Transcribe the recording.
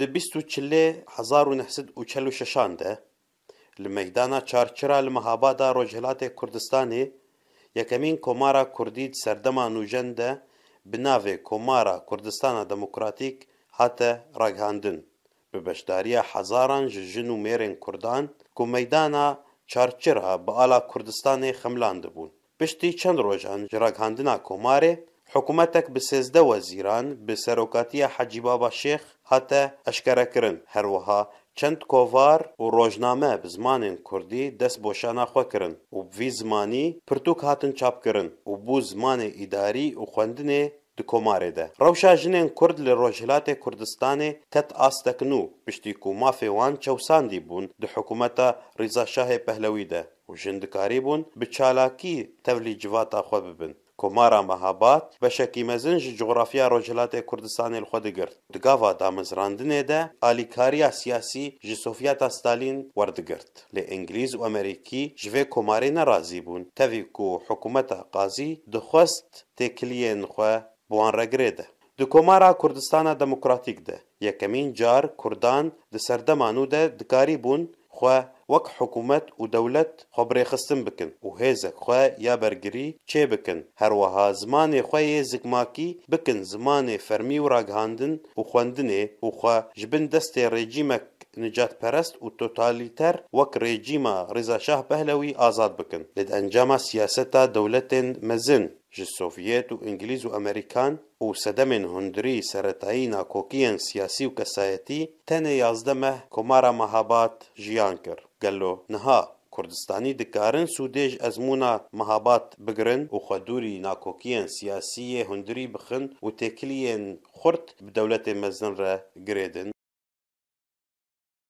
Di bîst û çilê hezar û neh sed û çel û şeşan de li meydana çarçira li Mihabada Rojhilatê Kurdistanê yekemîn Komara Kurdî di serdema nûjen de bi navê Komara Kurdistana Demokratîk hate ragihandin bi beşdariya hezaran ji jin û mêrên Kurdan ku meydana çarçira bi ala Kurdistanê xemlan dibûn. Piştî çend rojan ji ragihandina Komarê حکوومەتێک بە سێزدە وەزیران بە سەرۆکاتیە حەجیبابا شێخ هاتە ئەشکەرەکردن هەروەها چەند کۆڤار و ڕۆژنامە بە زمانین کوردی دەست بۆشانە خۆکردن و بڤی زمانی پرتوک هاتن چاپکردن و بوو زمانی ئیداری و خوێندنێ di Komarê de. Rewşa jinên Kurd li Rojhilatê Kurdistanê ket astekin û piştî ku mafê wan çewsandî bûn di hikûmeta Rîza Şahê Pehlewî de û jindikarî bûn bi çalakî tevlî civata xwe bibin. کۆمارا مەهابات بەشێکی مەزن ji جغرافیا ڕۆژهلاتێ کوردستانی xwe digirt digava damizrandinê de alîkariya siyasî ji Sofyata Stalin werdigirt lê ئîngilîz û Amerîkî ji vê komarê nerazî bûn tevî ku hukumeta qazî dixwest têkiliyên xwe biwan regirê de di komara Kurdistana Demokratîk de yekemîn car Kurdan di serdema nû de dikarîbûn xwe wek hikûmet û dewlet xwe birêxistin bikin û hêzek xwe ya bergirî çê bikin herwiha zimanê xwe yê zikmakî bikin zimanê fermî û ragihandin û xwendinê û xwe ji bin destê rejîmek نجات پرست و توتالیتر وەک ڕێجیمە ڕێزاشاه بەهلەوی ئازاد بکن لێت ئەنجامە سیاسەتە دەولەتێن مەزن ji Sovyet û İngiliz û Amerîkan û sedemên hundirî seretayî nakokiyên siyasî û kesayetî tenê yazde meh komara mehabat jiyan kir. Gelo niha Kurdistanî dikarin sûdê ji ezmûna mehabat bigirin û xwedûrî nakokiyên siyasiyê hundirî bixin û têkiliyên xurt bi dewletê mezin re girêdin.